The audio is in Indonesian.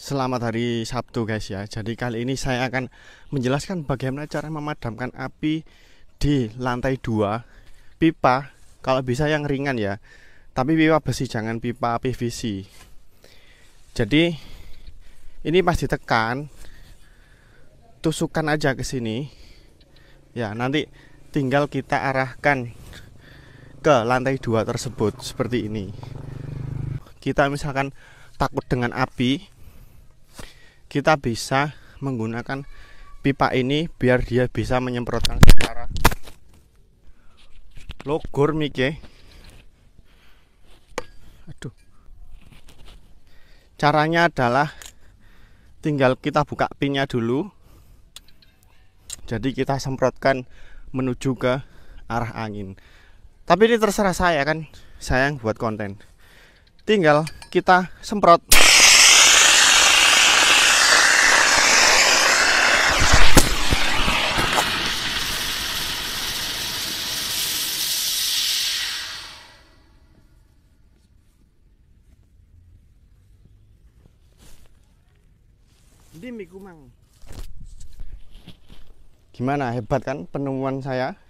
Selamat hari Sabtu guys ya. Jadi kali ini saya akan menjelaskan bagaimana cara memadamkan api di lantai 2 pipa kalau bisa yang ringan ya. Tapi pipa besi jangan pipa PVC. Jadi ini pas tekan, tusukan aja ke sini. Ya, nanti tinggal kita arahkan ke lantai 2 tersebut seperti ini. Kita misalkan takut dengan api, kita bisa menggunakan pipa ini biar dia bisa menyemprotkan secara logor mike aduh caranya adalah tinggal kita buka pinnya dulu jadi kita semprotkan menuju ke arah angin tapi ini terserah saya kan saya buat konten tinggal kita semprot di Kumang. Gimana hebat kan penemuan saya?